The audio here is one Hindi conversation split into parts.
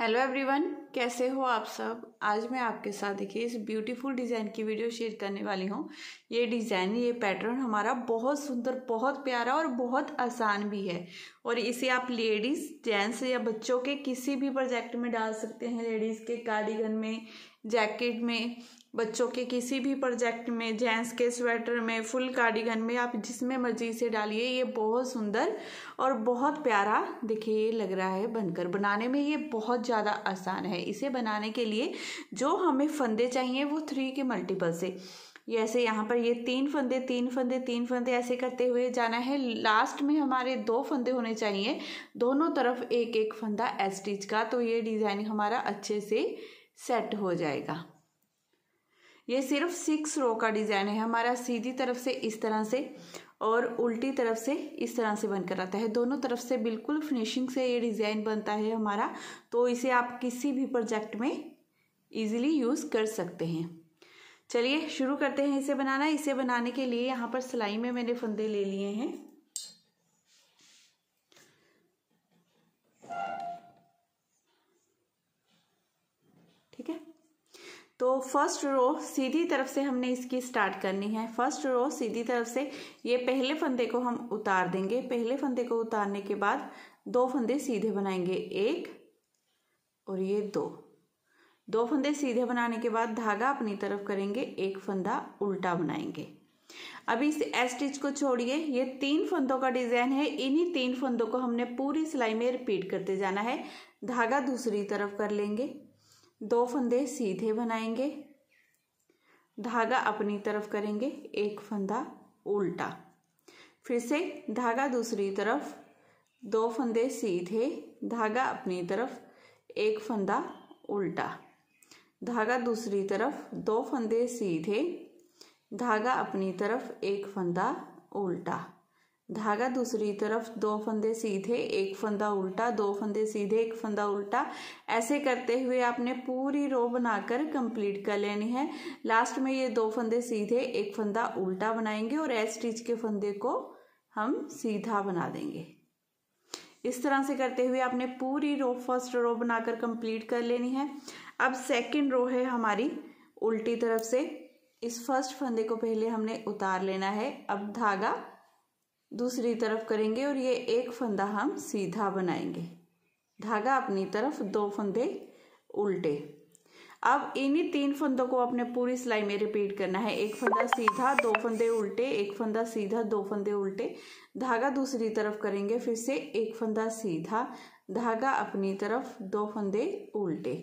हेलो एवरीवन कैसे हो आप सब आज मैं आपके साथ देखिए इस ब्यूटीफुल डिज़ाइन की वीडियो शेयर करने वाली हूँ ये डिज़ाइन ये पैटर्न हमारा बहुत सुंदर बहुत प्यारा और बहुत आसान भी है और इसे आप लेडीज़ जेंट्स या बच्चों के किसी भी प्रोजेक्ट में डाल सकते हैं लेडीज़ के कार्डिगन में जैकेट में बच्चों के किसी भी प्रोजेक्ट में जेंट्स के स्वेटर में फुल कार्डिगन में आप जिसमें मर्जी से डालिए ये बहुत सुंदर और बहुत प्यारा देखिए ये लग रहा है बनकर बनाने में ये बहुत ज़्यादा आसान है इसे बनाने के लिए जो हमें फंदे चाहिए वो थ्री के मल्टीपल से ये ऐसे यहाँ पर ये तीन फंदे तीन फंदे तीन फंदे ऐसे करते हुए जाना है लास्ट में हमारे दो फंदे होने चाहिए दोनों तरफ एक एक फंदा एस्टिच का तो ये डिज़ाइन हमारा अच्छे से सेट हो जाएगा ये सिर्फ सिक्स रो का डिज़ाइन है हमारा सीधी तरफ से इस तरह से और उल्टी तरफ से इस तरह से बनकर आता है दोनों तरफ से बिल्कुल फिनिशिंग से ये डिज़ाइन बनता है हमारा तो इसे आप किसी भी प्रोजेक्ट में इजीली यूज़ कर सकते हैं चलिए शुरू करते हैं इसे बनाना इसे बनाने के लिए यहाँ पर सिलाई में मैंने फंदे ले लिए हैं तो फर्स्ट रो सीधी तरफ से हमने इसकी स्टार्ट करनी है फर्स्ट रो सीधी तरफ से ये पहले फंदे को हम उतार देंगे पहले फंदे को उतारने के बाद दो फंदे सीधे बनाएंगे एक और ये दो दो फंदे सीधे बनाने के बाद धागा अपनी तरफ करेंगे एक फंदा उल्टा बनाएंगे अभी इस स्टिच को छोड़िए ये तीन फंदों का डिजाइन है इन्हीं तीन फंदों को हमने पूरी सिलाई में रिपीट करते जाना है धागा दूसरी तरफ कर लेंगे दो फंदे सीधे बनाएंगे धागा अपनी तरफ करेंगे एक फंदा उल्टा फिर से धागा दूसरी तरफ दो फंदे सीधे धागा अपनी तरफ एक फंदा उल्टा धागा दूसरी तरफ दो फंदे सीधे धागा अपनी तरफ एक फंदा उल्टा धागा दूसरी तरफ दो फंदे सीधे एक फंदा उल्टा दो फंदे सीधे एक फंदा उल्टा ऐसे करते हुए आपने पूरी रो बनाकर कंप्लीट कर लेनी है लास्ट में ये दो फंदे सीधे एक फंदा उल्टा बनाएंगे और एस स्टिच के फंदे को हम सीधा बना देंगे इस तरह से करते हुए आपने पूरी रो फर्स्ट रो बनाकर कंप्लीट कर लेनी है अब सेकेंड रो है हमारी उल्टी तरफ से इस फर्स्ट फंदे को पहले हमने उतार लेना है अब धागा दूसरी तरफ करेंगे और ये एक फंदा हम सीधा बनाएंगे धागा अपनी तरफ दो फंदे उल्टे अब इन्हीं तीन फंदों को अपने पूरी सिलाई में रिपीट करना है एक फंदा सीधा दो फंदे उल्टे एक फंदा सीधा दो फंदे उल्टे धागा दूसरी तरफ करेंगे फिर से एक फंदा सीधा धागा अपनी तरफ दो फंदे उल्टे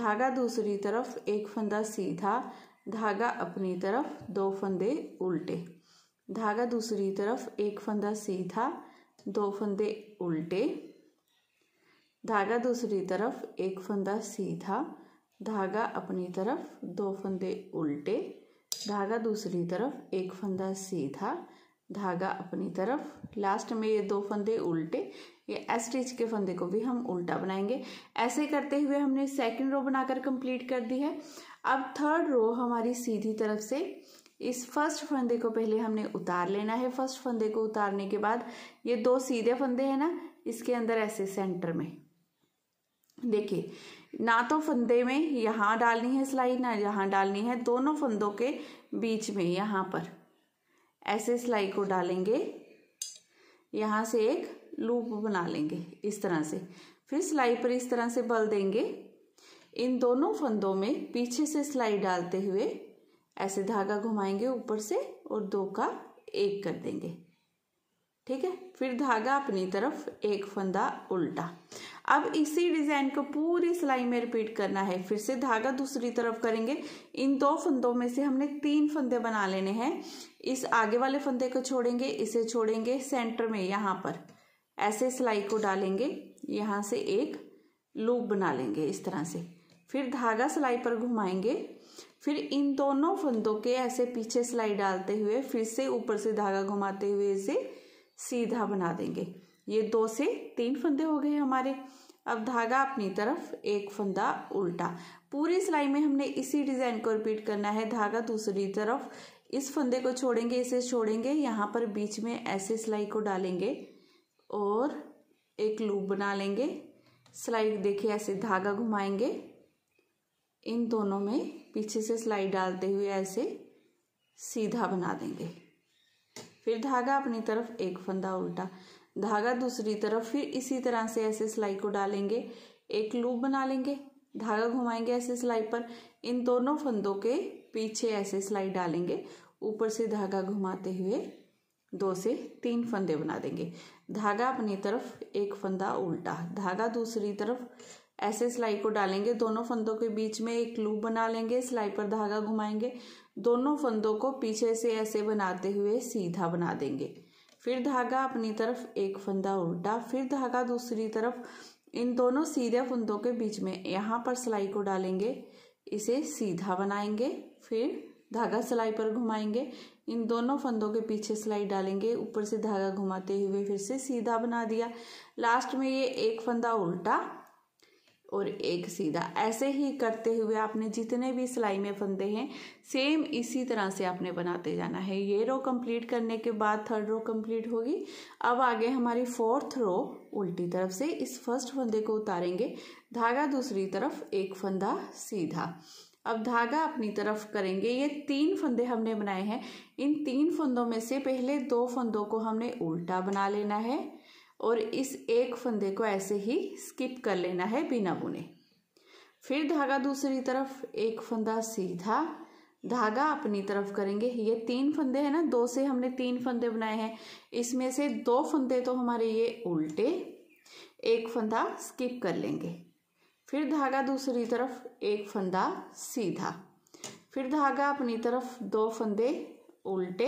धागा दूसरी तरफ एक फंदा सीधा धागा अपनी तरफ दो फंदे उल्टे धागा दूसरी तरफ एक फंदा सीधा दो फंदे उल्टे धागा दूसरी तरफ एक फंदा सीधा धागा अपनी तरफ दो फंदे उल्टे धागा दूसरी तरफ एक फंदा सीधा धागा अपनी तरफ लास्ट में ये दो फंदे उल्टे ये एस स्टिच के फंदे को भी हम उल्टा बनाएंगे ऐसे करते हुए हमने सेकंड रो बनाकर कंप्लीट कर दी है अब थर्ड रो हमारी सीधी तरफ से इस फर्स्ट फंदे को पहले हमने उतार लेना है फर्स्ट फंदे को उतारने के बाद ये दो सीधे फंदे हैं ना इसके अंदर ऐसे सेंटर में देखिए ना तो फंदे में यहाँ डालनी है सिलाई ना यहाँ डालनी है दोनों फंदों के बीच में यहाँ पर ऐसे सिलाई को डालेंगे यहाँ से एक लूप बना लेंगे इस तरह से फिर सिलाई पर इस तरह से बल देंगे इन दोनों फंदों में पीछे से सिलाई डालते हुए ऐसे धागा घुमाएंगे ऊपर से और दो का एक कर देंगे ठीक है फिर धागा अपनी तरफ एक फंदा उल्टा अब इसी डिज़ाइन को पूरी सिलाई में रिपीट करना है फिर से धागा दूसरी तरफ करेंगे इन दो फंदों में से हमने तीन फंदे बना लेने हैं इस आगे वाले फंदे को छोड़ेंगे इसे छोड़ेंगे सेंटर में यहाँ पर ऐसे सिलाई को डालेंगे यहाँ से एक लूप बना लेंगे इस तरह से फिर धागा सिलाई पर घुमाएंगे फिर इन दोनों फंदों के ऐसे पीछे सिलाई डालते हुए फिर से ऊपर से धागा घुमाते हुए इसे सीधा बना देंगे ये दो से तीन फंदे हो गए हमारे अब धागा अपनी तरफ एक फंदा उल्टा पूरी सिलाई में हमने इसी डिज़ाइन को रिपीट करना है धागा दूसरी तरफ इस फंदे को छोड़ेंगे इसे छोड़ेंगे यहाँ पर बीच में ऐसे सिलाई को डालेंगे और एक लूप बना लेंगे सिलाई देखिए ऐसे धागा घुमाएंगे इन दोनों में पीछे से सिलाई डालते हुए ऐसे सीधा बना देंगे फिर धागा अपनी तरफ एक फंदा उल्टा धागा दूसरी तरफ फिर इसी तरह से ऐसे सिलाई को डालेंगे एक लूप बना लेंगे धागा घुमाएंगे ऐसे सिलाई पर इन दोनों फंदों के पीछे ऐसे सिलाई डालेंगे ऊपर से धागा घुमाते हुए दो से तीन फंदे बना देंगे धागा अपनी तरफ एक फंदा उल्टा धागा दूसरी तरफ ऐसे सिलाई को डालेंगे दोनों फंदों के बीच में एक लूप बना लेंगे सिलाई पर धागा घुमाएंगे दोनों फंदों को पीछे से ऐसे बनाते हुए सीधा बना देंगे फिर धागा अपनी तरफ एक फंदा उल्टा फिर धागा दूसरी तरफ इन दोनों सीधे फंदों के बीच में यहाँ पर सिलाई को डालेंगे इसे सीधा बनाएंगे फिर धागा सिलाई पर घुमाएंगे इन दोनों फंदों के पीछे सिलाई डालेंगे ऊपर से धागा घुमाते हुए फिर से सीधा बना दिया लास्ट में ये एक फंदा उल्टा और एक सीधा ऐसे ही करते हुए आपने जितने भी सिलाई में फंदे हैं सेम इसी तरह से आपने बनाते जाना है ये रो कंप्लीट करने के बाद थर्ड रो कंप्लीट होगी अब आगे हमारी फोर्थ रो उल्टी तरफ से इस फर्स्ट फंदे को उतारेंगे धागा दूसरी तरफ एक फंदा सीधा अब धागा अपनी तरफ करेंगे ये तीन फंदे हमने बनाए हैं इन तीन फंदों में से पहले दो फंदों को हमने उल्टा बना लेना है और इस एक फंदे को ऐसे ही स्किप कर लेना है बिना बुने फिर धागा दूसरी तरफ एक फंदा सीधा धागा अपनी तरफ करेंगे ये तीन फंदे हैं ना दो से हमने तीन फंदे बनाए हैं इसमें से दो फंदे तो हमारे ये उल्टे एक फंदा स्किप कर लेंगे फिर धागा दूसरी तरफ एक फंदा सीधा फिर धागा अपनी तरफ दो फंदे उल्टे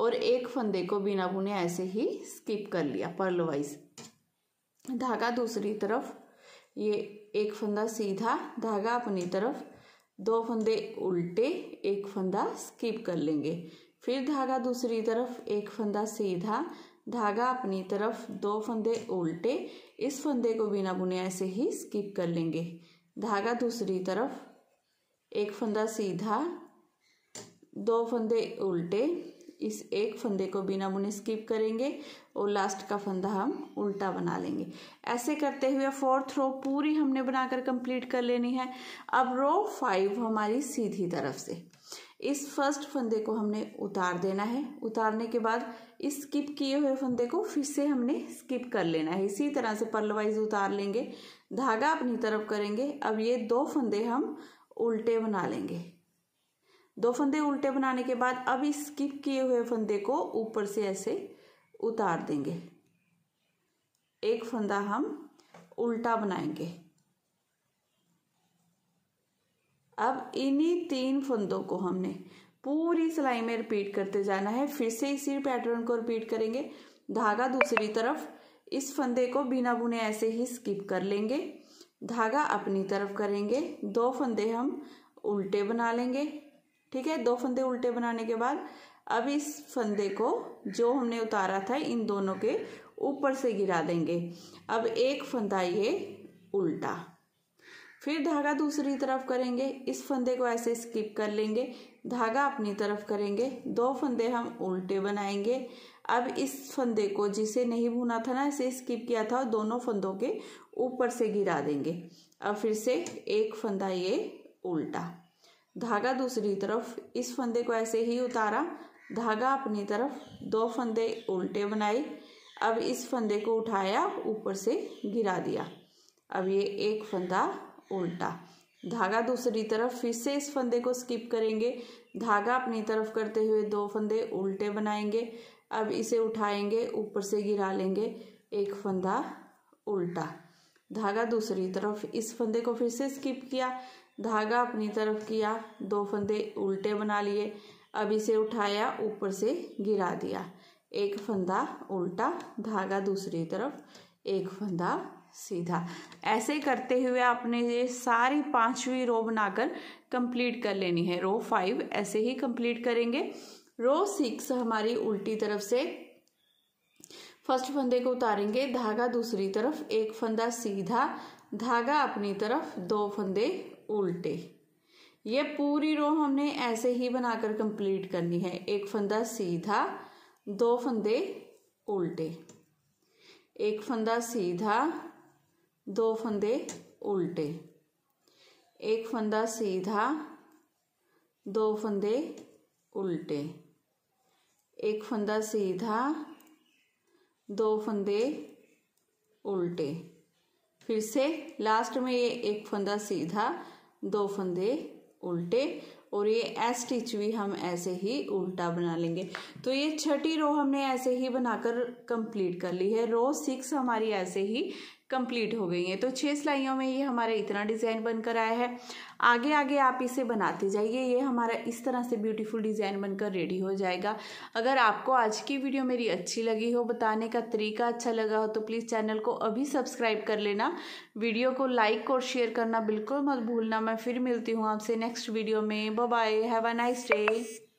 और एक फंदे को बिना बुने ऐसे ही स्किप कर लिया पर्ल वाइज धागा दूसरी तरफ ये एक फंदा सीधा धागा अपनी तरफ दो फंदे उल्टे एक फंदा स्किप कर लेंगे फिर धागा दूसरी तरफ एक फंदा सीधा धागा अपनी तरफ दो फंदे उल्टे इस फंदे को बिना बुने ऐसे ही स्किप कर लेंगे धागा दूसरी तरफ एक फंदा सीधा दो फंदे उल्टे इस एक फंदे को बिना बुने स्किप करेंगे और लास्ट का फंदा हम उल्टा बना लेंगे ऐसे करते हुए फोर्थ रो पूरी हमने बनाकर कंप्लीट कर लेनी है अब रो फाइव हमारी सीधी तरफ से इस फर्स्ट फंदे को हमने उतार देना है उतारने के बाद इस स्किप किए हुए फंदे को फिर से हमने स्किप कर लेना है इसी तरह से पर्लवाइज उतार लेंगे धागा अपनी तरफ करेंगे अब ये दो फंदे हम उल्टे बना लेंगे दो फंदे उल्टे बनाने के बाद अब इस स्किप किए हुए फंदे को ऊपर से ऐसे उतार देंगे एक फंदा हम उल्टा बनाएंगे अब इन्हीं तीन फंदों को हमने पूरी सिलाई में रिपीट करते जाना है फिर से इसी पैटर्न को रिपीट करेंगे धागा दूसरी तरफ इस फंदे को बिना बुने ऐसे ही स्किप कर लेंगे धागा अपनी तरफ करेंगे दो फंदे हम उल्टे बना लेंगे ठीक है दो फंदे उल्टे बनाने के बाद अब इस फंदे को जो हमने उतारा था इन दोनों के ऊपर से गिरा देंगे अब एक फंदा ये उल्टा फिर धागा दूसरी तरफ करेंगे इस फंदे को ऐसे स्किप कर लेंगे धागा अपनी तरफ करेंगे दो फंदे हम उल्टे बनाएंगे अब इस फंदे को जिसे नहीं भुना था ना इसे स्किप किया था दोनों फंदों के ऊपर से गिरा देंगे अब फिर से एक फंदा ये उल्टा धागा दूसरी तरफ इस फंदे को ऐसे ही उतारा धागा अपनी तरफ दो फंदे उल्टे बनाए अब इस फंदे को उठाया ऊपर से गिरा दिया अब ये एक फंदा उल्टा धागा दूसरी तरफ फिर से इस फंदे को स्किप करेंगे धागा अपनी तरफ करते हुए दो फंदे उल्टे बनाएंगे अब इसे उठाएंगे ऊपर से गिरा लेंगे एक फंदा उल्टा धागा दूसरी तरफ इस फंदे को फिर से स्किप किया धागा अपनी तरफ किया दो फंदे उल्टे बना लिए अब इसे उठाया ऊपर से गिरा दिया एक फंदा उल्टा धागा दूसरी तरफ एक फंदा सीधा ऐसे करते हुए आपने ये सारी पांचवी रो बनाकर कंप्लीट कर लेनी है रो फाइव ऐसे ही कंप्लीट करेंगे रो सिक्स हमारी उल्टी तरफ से फर्स्ट फंदे को उतारेंगे धागा दूसरी तरफ एक फंदा सीधा धागा अपनी तरफ दो फंदे उल्टे ये पूरी रो हमने ऐसे ही बनाकर कंप्लीट करनी है एक फंदा सीधा दो फंदे उल्टे एक फंदा सीधा दो फंदे उल्टे एक फंदा सीधा दो फंदे उल्टे एक फंदा सीधा दो फंदे उल्टे फिर से लास्ट में ये एक फंदा सीधा दो फंदे उल्टे और ये एस स्टिच भी हम ऐसे ही उल्टा बना लेंगे तो ये छठी रो हमने ऐसे ही बनाकर कंप्लीट कर ली है रो सिक्स हमारी ऐसे ही कंप्लीट हो गई हैं तो छः सिलाइयों में ये हमारा इतना डिज़ाइन बनकर आया है आगे आगे आप इसे बनाते जाइए ये हमारा इस तरह से ब्यूटीफुल डिज़ाइन बनकर रेडी हो जाएगा अगर आपको आज की वीडियो मेरी अच्छी लगी हो बताने का तरीका अच्छा लगा हो तो प्लीज़ चैनल को अभी सब्सक्राइब कर लेना वीडियो को लाइक और शेयर करना बिल्कुल मत भूलना मैं फिर मिलती हूँ आपसे नेक्स्ट वीडियो में bye have a nice day